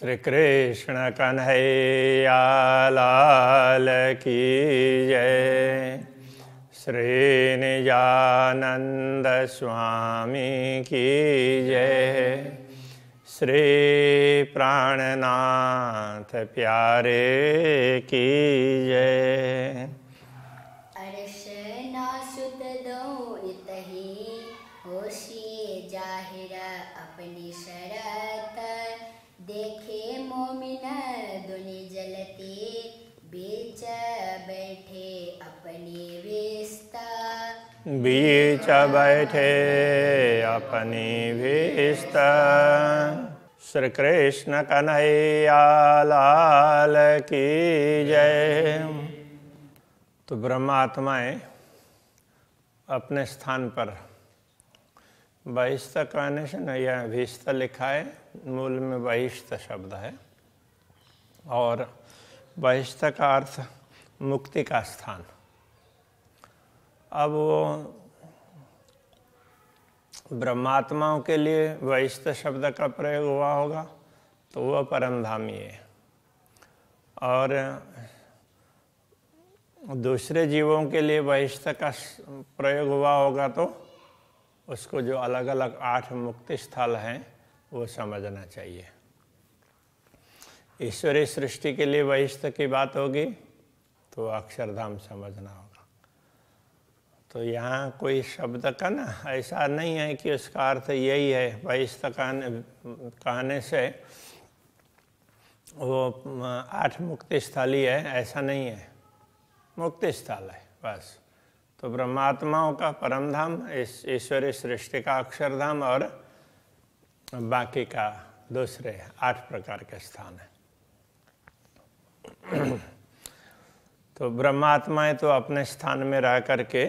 श्री कृष्ण कन्हैया लाल की जय श्रीनिजानन्द स्वामी की जय श्री प्राणनाथ प्यारे की जय होशी जाहिर अपनी शरद देखे मोमिना दुनि जलती बीच बैठे अपनी विस्ता बीच बैठे अपनी विस्ता श्री कृष्ण कन्हैया लाल की जय तो ब्रह्मात्माएं अपने स्थान पर बहिष्ता कहने से न यह लिखा है मूल में बहिष्त शब्द है और बहिष्त का अर्थ मुक्ति का स्थान अब वो ब्रह्मात्माओं के लिए वहिष्ठ शब्द का प्रयोग हुआ होगा तो वह परमधामी है और दूसरे जीवों के लिए वहिष्ठ का प्रयोग हुआ होगा तो उसको जो अलग अलग आठ मुक्ति स्थल हैं वो समझना चाहिए ईश्वरीय सृष्टि के लिए वहिष्ठ की बात होगी तो अक्षरधाम समझना होगा तो यहाँ कोई शब्द का ना ऐसा नहीं है कि उसका अर्थ यही है वहिष्ठ कहने कहने से वो आठ मुक्ति स्थल ही है ऐसा नहीं है मुक्ति स्थल है बस तो ब्रह्मात्माओं का परम धाम इस ईश्वरीय सृष्टि का अक्षरधाम और बाकी का दूसरे आठ प्रकार के स्थान है तो ब्रह्मात्माएं तो अपने स्थान में रह करके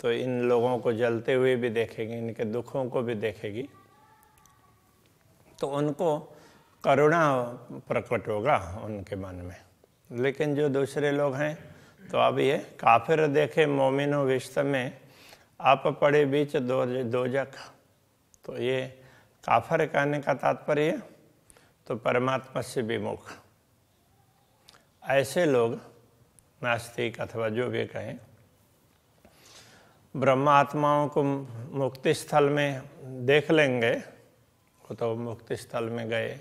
तो इन लोगों को जलते हुए भी देखेगी इनके दुखों को भी देखेगी तो उनको करुणा प्रकट होगा उनके मन में लेकिन जो दूसरे लोग हैं तो अब ये काफिर देखे मोमिनो विश्व में आप पड़े बीच दो दोजक तो ये काफर कहने का तात्पर्य तो परमात्मा से विमुख ऐसे लोग नास्तिक अथवा जो भी कहें ब्रह्मात्माओं को मुक्ति स्थल में देख लेंगे वो तो मुक्ति स्थल में गए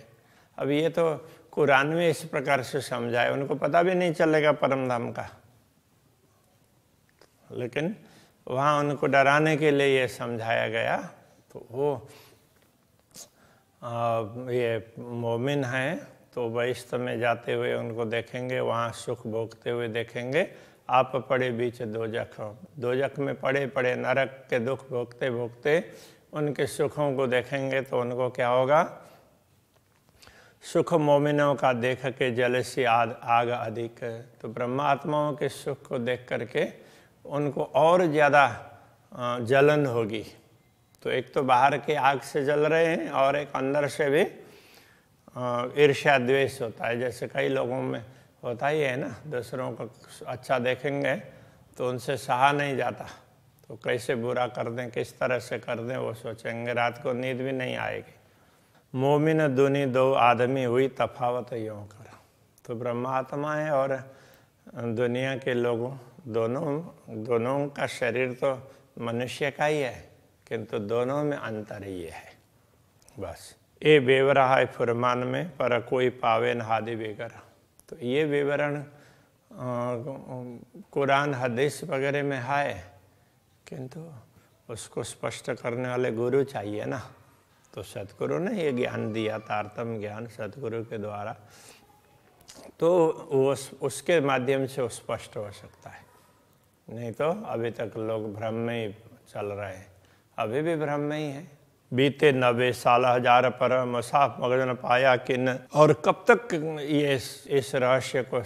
अब ये तो कुरान में इस प्रकार से समझाए उनको पता भी नहीं चलेगा परम धाम का लेकिन वहाँ उनको डराने के लिए ये समझाया गया तो वो आ, ये मोमिन हैं तो वैश्व में जाते हुए उनको देखेंगे वहाँ सुख भोगते हुए देखेंगे आप पड़े बीच दो जख दो जख में पड़े पड़े नरक के दुख भोगते भोगते उनके सुखों को देखेंगे तो उनको क्या होगा सुख मोमिनों का देख के जलसी आग आग अधिक तो ब्रह्मात्माओं के सुख को देख करके उनको और ज़्यादा जलन होगी तो एक तो बाहर की आग से जल रहे हैं और एक अंदर से भी ईर्ष्या द्वेष होता है जैसे कई लोगों में होता ही है ना दूसरों को अच्छा देखेंगे तो उनसे सहा नहीं जाता तो कैसे बुरा कर दें किस तरह से कर दें वो सोचेंगे रात को नींद भी नहीं आएगी मोमिन दुनी दो आदमी हुई तफावत यों कर तो ब्रह्मात्मा है और दुनिया के लोगों दोनों दोनों का शरीर तो मनुष्य का ही है किंतु दोनों में अंतर ये है बस ये बेवरा है फुरमान में पर कोई पावे हादि बेगर तो ये विवरण कुरान हदीस वगैरह में है किंतु उसको स्पष्ट करने वाले गुरु चाहिए ना तो सतगुरु ने ये ज्ञान दिया तारतम ज्ञान सतगुरु के द्वारा तो वो उसके माध्यम से वो स्पष्ट हो सकता है नहीं तो अभी तक लोग भ्रम में ही चल रहे हैं अभी भी भ्रम में ही है बीते नबे साल हजार पर मुसाफ मगज न पाया कि न और कब तक ये इस, इस रहस्य को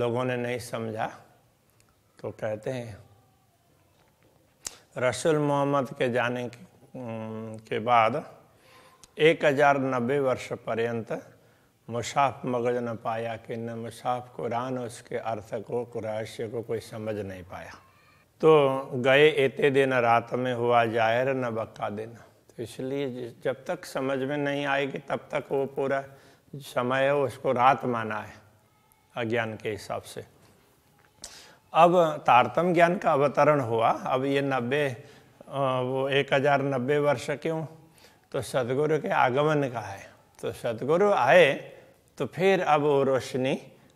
लोगों ने नहीं समझा तो कहते हैं रसूल मोहम्मद के जाने के, के बाद एक हजार नब्बे वर्ष पर्यंत मुसाफ मगज न पाया कि न मुसाफ कुरान उसके अर्थ को कुरैश को कोई समझ नहीं पाया तो गए एते दिन रात में हुआ जाहिर न बक्का दिन तो इसलिए जब तक समझ में नहीं आएगी तब तक वो पूरा समय है उसको रात माना है अज्ञान के हिसाब से अब तारतम ज्ञान का अवतरण हुआ अब ये नब्बे वो एक हज़ार नब्बे वर्ष क्यों तो सदगुरु के आगमन का है तो सदगुरु आए तो फिर अब वो रोशनी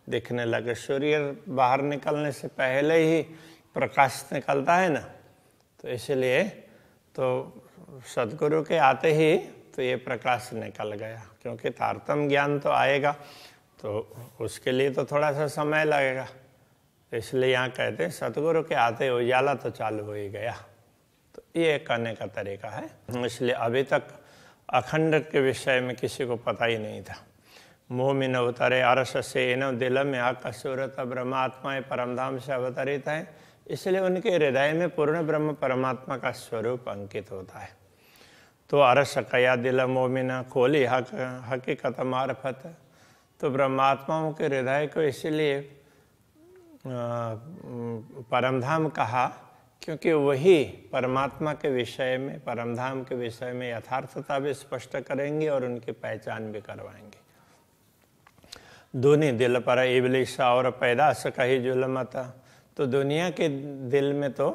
दिखने लगे सूर्य बाहर निकलने से पहले ही प्रकाश निकलता है ना तो इसलिए तो सदगुरु के आते ही तो ये प्रकाश निकल गया क्योंकि तारतम ज्ञान तो आएगा तो उसके लिए तो थोड़ा सा समय लगेगा इसलिए यहाँ कहते हैं सतगुरु के आते उजाला तो चालू हो ही गया तो ये कहने का तरीका है इसलिए अभी तक अखंड के विषय में किसी को पता ही नहीं था मोमिन में अरस आरस से इन दिल में आका सूरत ब्रह्मात्माएँ परमधाम से अवतरित हैं इसलिए उनके हृदय में पूर्ण ब्रह्म परमात्मा का स्वरूप अंकित होता है तो अरस कया दिल मोमिन खोली हक हकीकत मार्फत तो ब्रह्मात्माओं के हृदय को इसलिए परमधाम कहा क्योंकि वही परमात्मा के विषय में परमधाम के विषय में यथार्थता भी स्पष्ट करेंगे और उनकी पहचान भी करवाएंगे धुनी दिल पर इबलिस और पैदास कही जुलमत तो दुनिया के दिल में तो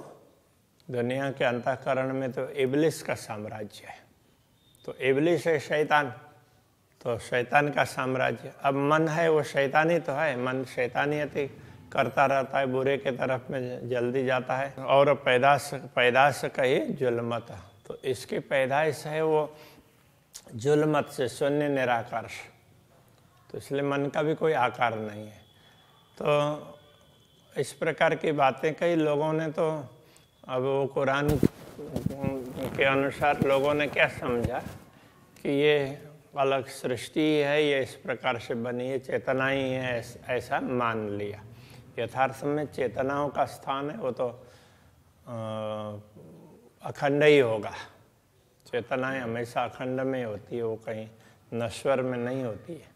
दुनिया के अंतकरण में तो इबलिस का साम्राज्य है तो इबलिस है शैतान तो शैतान का साम्राज्य अब मन है वो शैतानी तो है मन अति करता रहता है बुरे के तरफ में जल्दी जाता है और पैदाश पैदाश कही जुलमत तो इसकी पैदाइश है वो जुलमत से शून्य निराकर्ष तो इसलिए मन का भी कोई आकार नहीं है तो इस प्रकार की बातें कई लोगों ने तो अब वो कुरान के अनुसार लोगों ने क्या समझा कि ये अलग सृष्टि है ये इस प्रकार से बनी है चेतना ही है ऐसा मान लिया यथार्थ में चेतनाओं का स्थान है वो तो अखंड ही होगा चेतनाएं हमेशा अखंड में होती है वो कहीं नश्वर में नहीं होती है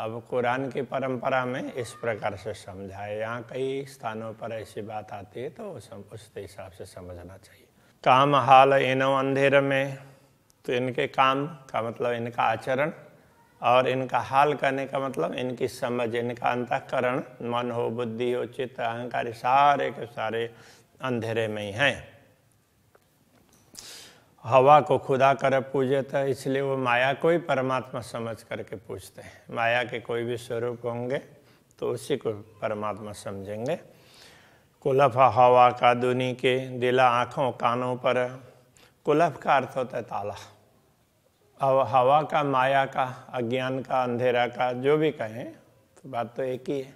अब कुरान की परंपरा में इस प्रकार से समझा है यहाँ कई स्थानों पर ऐसी बात आती है तो उस हिसाब से समझना चाहिए काम हाल इन अंधेर में तो इनके काम का मतलब इनका आचरण और इनका हाल करने का मतलब इनकी समझ इनका अंतकरण मन हो बुद्धि हो चित्त अहंकार सारे के सारे अंधेरे में ही हैं हवा को खुदा कर पूजे था इसलिए वो माया को ही परमात्मा समझ करके पूजते हैं माया के कोई भी स्वरूप होंगे तो उसी को परमात्मा समझेंगे कुलफ हवा का दुनी के दिला आँखों कानों पर कुलफ का अर्थ होता है ताला अब हवा का माया का अज्ञान का अंधेरा का जो भी कहें तो बात तो एक ही है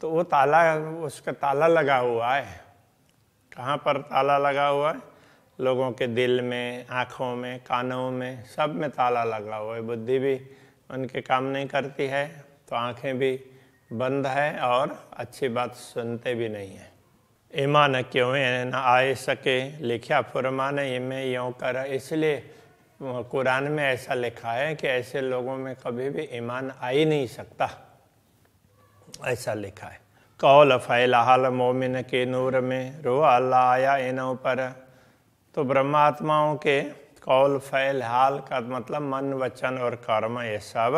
तो वो ताला उसका ताला लगा हुआ है कहाँ पर ताला लगा हुआ है लोगों के दिल में आँखों में कानों में सब में ताला लगा हुआ है बुद्धि भी उनके काम नहीं करती है तो आँखें भी बंद है और अच्छी बात सुनते भी नहीं है ईमा न क्यों न आए सके लिखा फुरमान इमे यों कर इसलिए कुरान में ऐसा लिखा है कि ऐसे लोगों में कभी भी ईमान आ ही नहीं सकता ऐसा लिखा है कौल फ़ैल हाल मोमिन के नूर में रो अल्लाह आया इनों पर तो ब्रह्मात्माओं के कौल फैल हाल का मतलब मन वचन और कर्म ये सब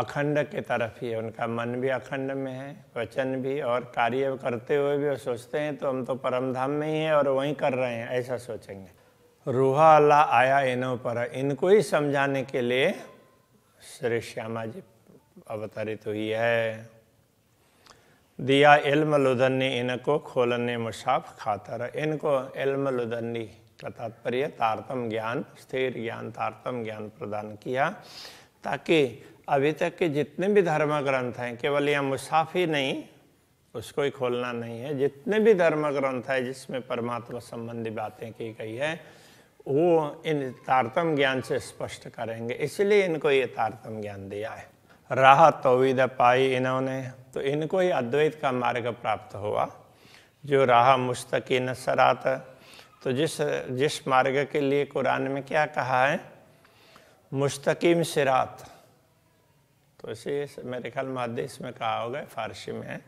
अखंड के तरफ ही है उनका मन भी अखंड में है वचन भी और कार्य करते हुए भी वो सोचते हैं तो हम तो परम धाम में ही हैं और वहीं कर रहे हैं ऐसा सोचेंगे रूहा अल्लाह आया इनों पर इनको ही समझाने के लिए श्री श्यामा जी अवतरित हुई है दिया लुदन्नी इनको खोलने मुसाफ खातर इनको लुदन्नी का तात्पर्य तारतम ज्ञान स्थिर ज्ञान तारतम ज्ञान प्रदान किया ताकि अभी तक के जितने भी धर्म ग्रंथ हैं केवल यह मुसाफ ही नहीं उसको ही खोलना नहीं है जितने भी धर्म ग्रंथ है जिसमें परमात्मा संबंधी बातें की गई है वो इन तारतम ज्ञान से स्पष्ट करेंगे इसलिए इनको ये तारतम ज्ञान दिया है राह तोविद पाई इन्होंने तो इनको ही अद्वैत का मार्ग प्राप्त हुआ जो राह मुस्तकी सरात तो जिस जिस मार्ग के लिए कुरान में क्या कहा है मुस्तकीम सिरात तो इसे मेरे ख्याल में में कहा होगा फारसी में है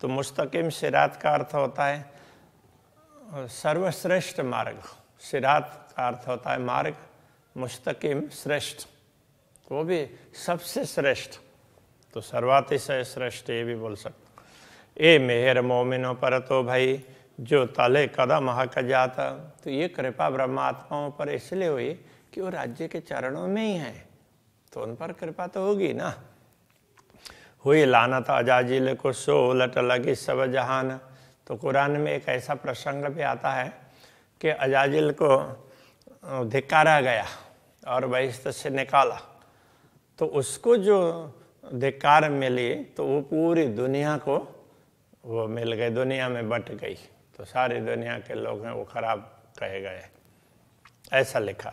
तो मुस्तकिम सिरात का अर्थ होता है सर्वश्रेष्ठ मार्ग सिरात का अर्थ होता है मार्ग मुस्तकीम श्रेष्ठ तो वो भी सबसे श्रेष्ठ तो से श्रेष्ठ ये भी बोल सकते ए मेहर मोमिनो पर तो भाई जो तले कदम हक जाता तो ये कृपा ब्रह्मात्माओं पर इसलिए हुई कि वो राज्य के चरणों में ही हैं तो उन पर कृपा तो होगी ना हुई लानत अजाजिल को सो उलट लगी सब जहान तो कुरान में एक ऐसा प्रसंग भी आता है कि अजाजिल को धिकारा गया और बहिस्त से निकाला तो उसको जो धिकार मिली तो वो पूरी दुनिया को वो मिल गई दुनिया में बट गई तो सारी दुनिया के लोग हैं वो खराब कहे गए ऐसा लिखा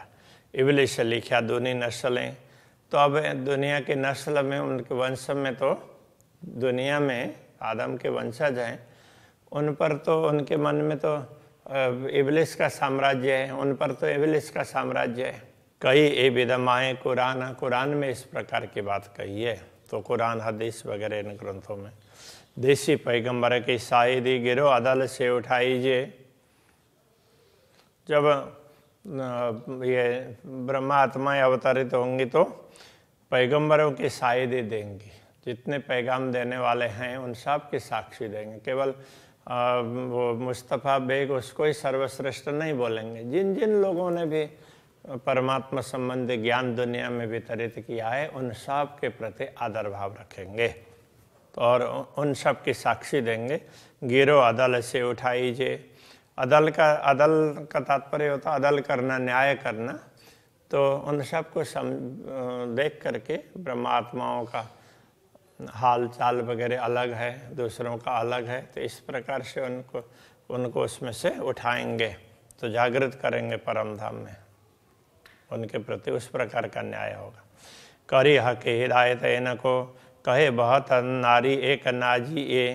इवलिश लिखा दूनी नस्लें तो अब दुनिया की नस्ल में उनके वंश में तो दुनिया में आदम के वंशज हैं उन पर तो उनके मन में तो इवलिस का साम्राज्य है उन पर तो इवलिस का साम्राज्य है कई ए विदमाएँ कुरान कुरान में इस प्रकार की बात कही है तो कुरान हदीस वगैरह इन ग्रंथों में देसी पैगंबर की शायदी गिरो अदल से उठाईजिए जब ये ब्रह्मात्माएँ अवतरित होंगी तो पैगंबरों की ही देंगी जितने पैगाम देने वाले हैं उन सब के साक्षी देंगे केवल वो मुस्तफ़ा बेग उसको ही सर्वश्रेष्ठ नहीं बोलेंगे जिन जिन लोगों ने भी परमात्मा संबंधी ज्ञान दुनिया में वितरित किया है उन सब के प्रति आदर भाव रखेंगे तो और उन सब की साक्षी देंगे गिरो अदल से उठाईजे अदल का अदल का तात्पर्य होता अदल करना न्याय करना तो उन सब को सम देख करके ब्रह्मात्माओं का हाल चाल वगैरह अलग है दूसरों का अलग है तो इस प्रकार से उनको उनको उसमें से उठाएंगे तो जागृत करेंगे परम धाम में उनके प्रति उस प्रकार का न्याय होगा करी हक हिदायत न को कहे बहुत नारी एक नाजी ए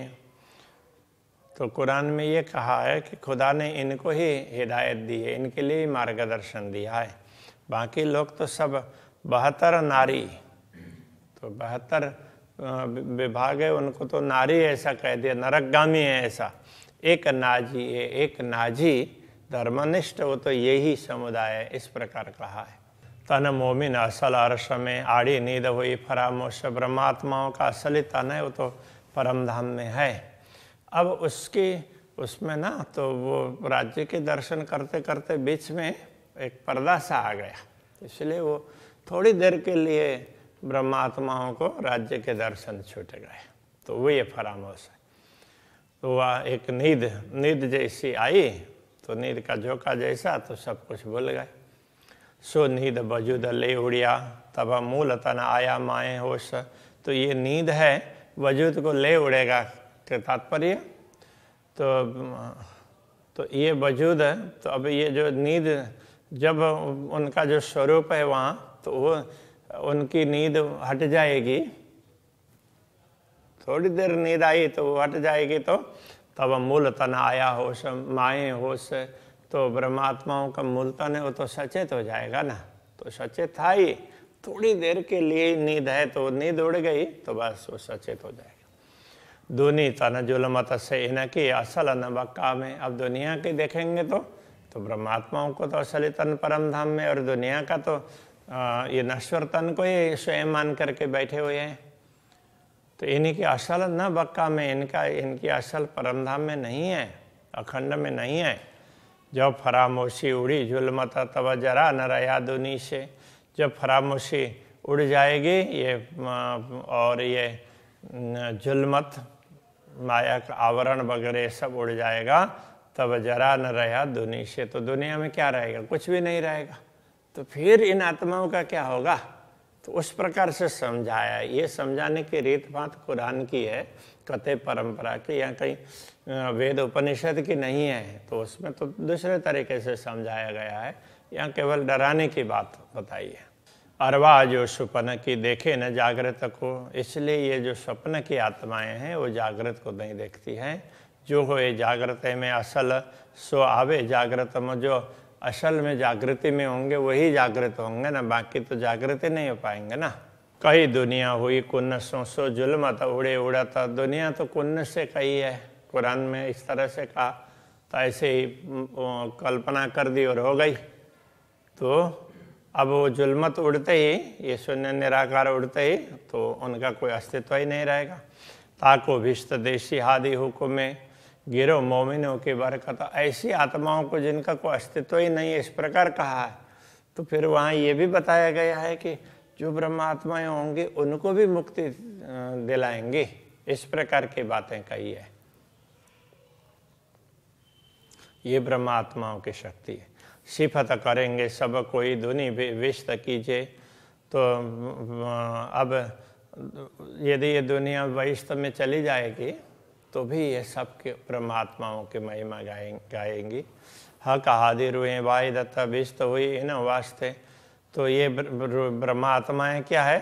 तो कुरान में ये कहा है कि खुदा ने इनको ही हिदायत दी है इनके लिए मार्गदर्शन दिया है बाकी लोग तो सब बहत्तर नारी तो बहत्तर विभाग है उनको तो नारी ऐसा कह दिया नरकगामी है ऐसा एक नाजी है एक नाजी धर्मनिष्ठ वो तो यही समुदाय इस प्रकार कहा है तन मोमिन असल अर्श में आड़ी नींद हुई फरामोश ब्रह्मात्माओं का असली तन है वो तो परम धाम में है अब उसकी उसमें ना तो वो राज्य के दर्शन करते करते बीच में एक पर्दा सा आ गया इसलिए वो थोड़ी देर के लिए ब्रह्मात्माओं को राज्य के दर्शन छूट गए तो वो ये फरामोश है तो वह एक नींद नींद जैसी आई तो नींद का झोंका जैसा तो सब कुछ भूल गए सो नींद बजूद ले उड़िया तब मूल तन आया माए होश तो ये नींद है वजूद को ले उड़ेगा के तात्पर्य तो तो ये वजूद है तो अब ये जो नींद जब उनका जो स्वरूप है वहाँ तो वो उनकी नींद हट जाएगी थोड़ी देर नींद आई तो वो हट जाएगी तो तब मूल तन आया होश माए होश तो ब्रह्मात्माओं का मूल तन है वो तो सचेत हो जाएगा ना तो सचेत था ही थोड़ी देर के लिए नींद है तो नींद उड़ गई तो बस वो सचेत हो जाएगा दुनी तन जुलमत से इनकी असल न बक्का में अब दुनिया के देखेंगे तो तो ब्रह्मात्माओं को तो असली तन परम धाम में और दुनिया का तो ये नश्वर तन को ही स्वयं मान करके बैठे हुए हैं तो इनकी असल न बक्का में इनका इनकी असल परमधाम में नहीं है अखंड में नहीं है जब फरामोशी उड़ी जुलमता तब जरा न रहा दुनी से जब फरामोशी उड़ जाएगी ये और ये जुलमत माया का आवरण वगैरह सब उड़ जाएगा तब जरा न रहा दुनी से तो दुनिया में क्या रहेगा कुछ भी नहीं रहेगा तो फिर इन आत्माओं का क्या होगा तो उस प्रकार से समझाया ये समझाने की रीत बात कुरान की है कथे परंपरा की या कहीं वेद उपनिषद की नहीं है तो उसमें तो दूसरे तरीके से समझाया गया है या केवल डराने की बात बताई है अरवा जो सुपन की देखे न जागृत को इसलिए ये जो स्वप्न की आत्माएं हैं वो जागृत को नहीं देखती हैं जो हो ये जागृत में असल सो आवे जागृत में जो असल में जागृति में होंगे वही जागृत होंगे ना बाकी तो जागृति नहीं हो पाएंगे ना कई दुनिया हुई कुन्न सो सो जुलमत उड़े उड़ाता दुनिया तो कुन्न से कही है कुरान में इस तरह से कहा तो ऐसे ही कल्पना कर दी और हो गई तो अब वो जुलमत तो उड़ते ही ये शून्य निराकार उड़ते ही तो उनका कोई अस्तित्व ही नहीं रहेगा ताको भिष्ट देशी हादि हुकुम में गिरो मोमिनों की बरकत ऐसी आत्माओं को जिनका कोई अस्तित्व ही नहीं है इस प्रकार कहा है तो फिर वहाँ ये भी बताया गया है कि जो ब्रह्मात्माएं होंगी उनको भी मुक्ति दिलाएंगे इस प्रकार की बातें कही है ये ब्रह्मात्माओं की शक्ति है सिफत करेंगे सब कोई धुनि विश्व कीजिए तो अब यदि ये दुनिया वैश्व में चली जाएगी तो भी ये सब के परमात्माओं की महिमा गाएंगी हक हाँ, हादिर हुए वाई दत्ता विस्त तो हुई है ना वास्ते तो ये ब्रह्मात्माएँ क्या है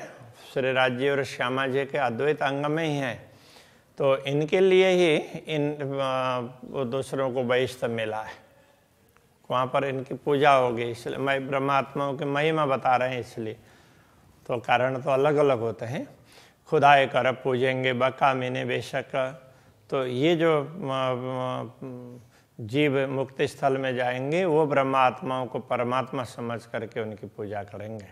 श्री राज्य और श्यामा जी के अद्वैत अंग में ही है तो इनके लिए ही इन दूसरों को बहिष्ठ मिला है वहाँ पर इनकी पूजा होगी इसलिए मैं ब्रह्मात्माओं की महिमा बता रहे हैं इसलिए तो कारण तो अलग अलग होते हैं खुदाए कर पूजेंगे बका मीने बेशक तो ये जो जीव मुक्ति स्थल में जाएंगे वो ब्रह्मात्माओं को परमात्मा समझ करके उनकी पूजा करेंगे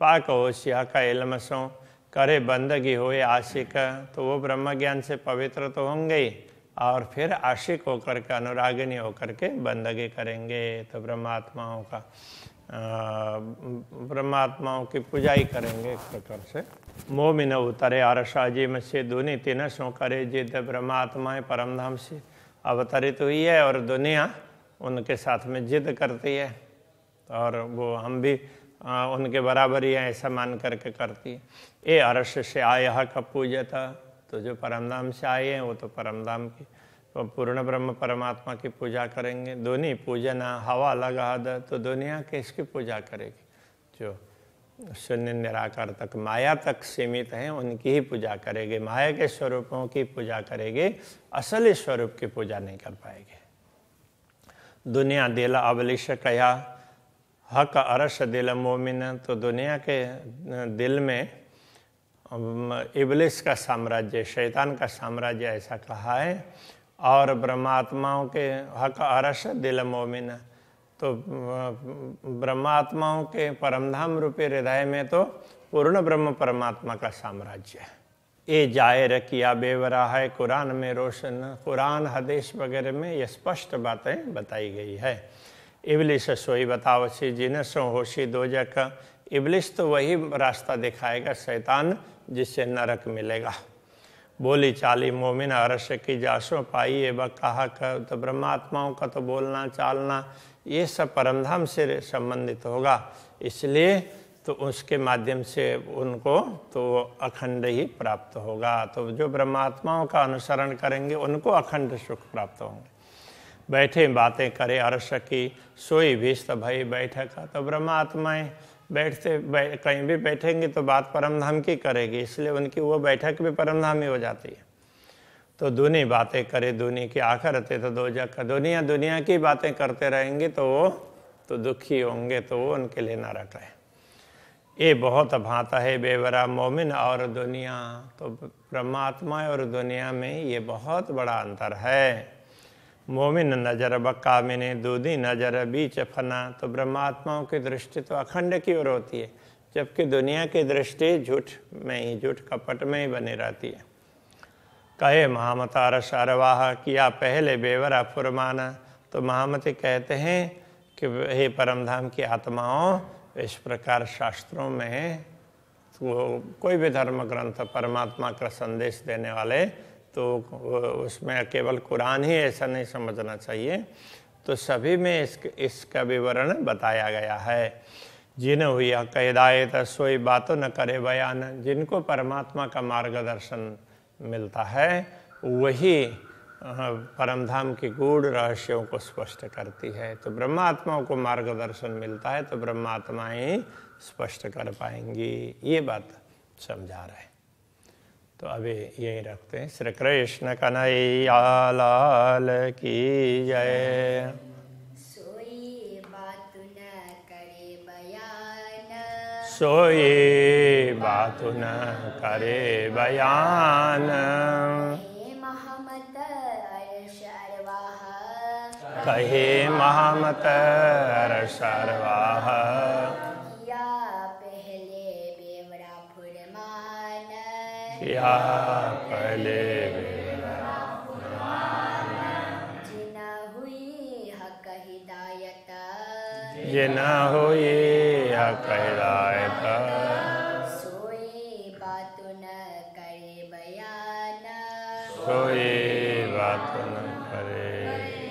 पाक हो श्या का इलमसों करे बंदगी हो या आशिक तो वो ब्रह्म ज्ञान से पवित्र तो होंगे ही और फिर आशिक होकर के अनुरागिनी होकर के बंदगी करेंगे तो ब्रह्मात्माओं का ब्रह्मात्माओं की पूजाई करेंगे एक प्रकार से मोमिन उतरे आरसा जी में से दुनि तीन सो करे जिद ब्रह्मात्माएं परमधाम से अवतरित हुई है और दुनिया उनके साथ में जिद करती है और वो हम भी आ, उनके बराबर ही ऐसा मान करके करती है ये अरस से आया कब था तो जो परमधाम से आए हैं वो तो परमधाम की तो पूर्ण ब्रह्म परमात्मा की पूजा करेंगे दोनों पूजन हवा लगा द तो दुनिया किसकी पूजा करेगी जो शून्य निराकार तक माया तक सीमित हैं उनकी ही पूजा करेंगे माया के स्वरूपों की पूजा करेंगे असली स्वरूप की पूजा नहीं कर पाएंगे दुनिया दिल अबलिश कया हक अरस दिल मोमिन तो दुनिया के दिल में इबलिस का साम्राज्य शैतान का साम्राज्य ऐसा कहा है और ब्रह्मात्माओं के हक अरस दिल मोमिन तो ब्रह्मात्माओं के परमधाम रूपी हृदय में तो पूर्ण ब्रह्म परमात्मा का साम्राज्य है ये जाहिर किया बेवरा है कुरान में रोशन कुरान हदेश वगैरह में यह स्पष्ट बातें बताई गई है इबलिस सोई बताओ जिन सो होशी दो जक इबलिस तो वही रास्ता दिखाएगा शैतान जिससे नरक मिलेगा बोली चाली मोमिन अरस्य की जासो पाई एव कहा कर तो ब्रह्मात्माओं का तो बोलना चालना ये सब परमधाम से संबंधित होगा इसलिए तो उसके माध्यम से उनको तो अखंड ही प्राप्त होगा तो जो ब्रह्मात्माओं का अनुसरण करेंगे उनको अखंड सुख प्राप्त होंगे बैठे बातें करे अरस्य की सोई भीष्त भई बैठक तो ब्रह्मात्माएँ बैठ बै, कहीं भी बैठेंगे तो बात परमधाम की करेगी इसलिए उनकी वो बैठक भी परमधाम ही हो जाती है तो दूनी बातें करे दूनी की रहते तो दो का दुनिया दुनिया की बातें करते रहेंगे तो वो तो दुखी होंगे तो वो उनके लिए नरक है ये बहुत भाता है बेवरा मोमिन और दुनिया तो परमात्मा और दुनिया में ये बहुत बड़ा अंतर है मोमिन नजर मिने दूधी नजर बीच फना तो ब्रह्मात्माओं की दृष्टि तो अखंड की ओर होती है जबकि दुनिया की दृष्टि झूठ में ही झूठ कपट में ही बनी रहती है कहे महामतार शारवाह किया पहले बेवरा फुरमाना तो महामती कहते हैं कि हे परमधाम की आत्माओं इस प्रकार शास्त्रों में वो कोई भी धर्म ग्रंथ परमात्मा का संदेश देने वाले तो उसमें केवल कुरान ही ऐसा नहीं समझना चाहिए तो सभी में इस इसका विवरण बताया गया है जिन हुई कैदाए तोई बातों न करे बयान जिनको परमात्मा का मार्गदर्शन मिलता है वही परमधाम की गूढ़ रहस्यों को स्पष्ट करती है तो ब्रह्मात्माओं को मार्गदर्शन मिलता है तो ब्रह्मात्माएं स्पष्ट कर पाएंगी ये बात समझा रहे हैं तो अभी यही रखते हैं श्री कृष्ण कन्हैया लाल की जय सोई बात न करे बयान कहे महामत सर्वाह या पहले ये न हो ये हक हिदायत सोए बात न करे बयाना सोए बात न करे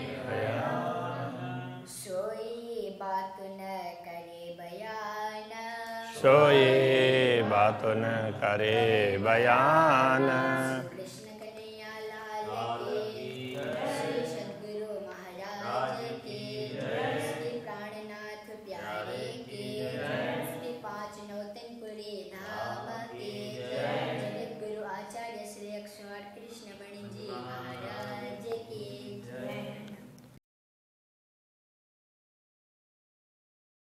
तुन करे बयान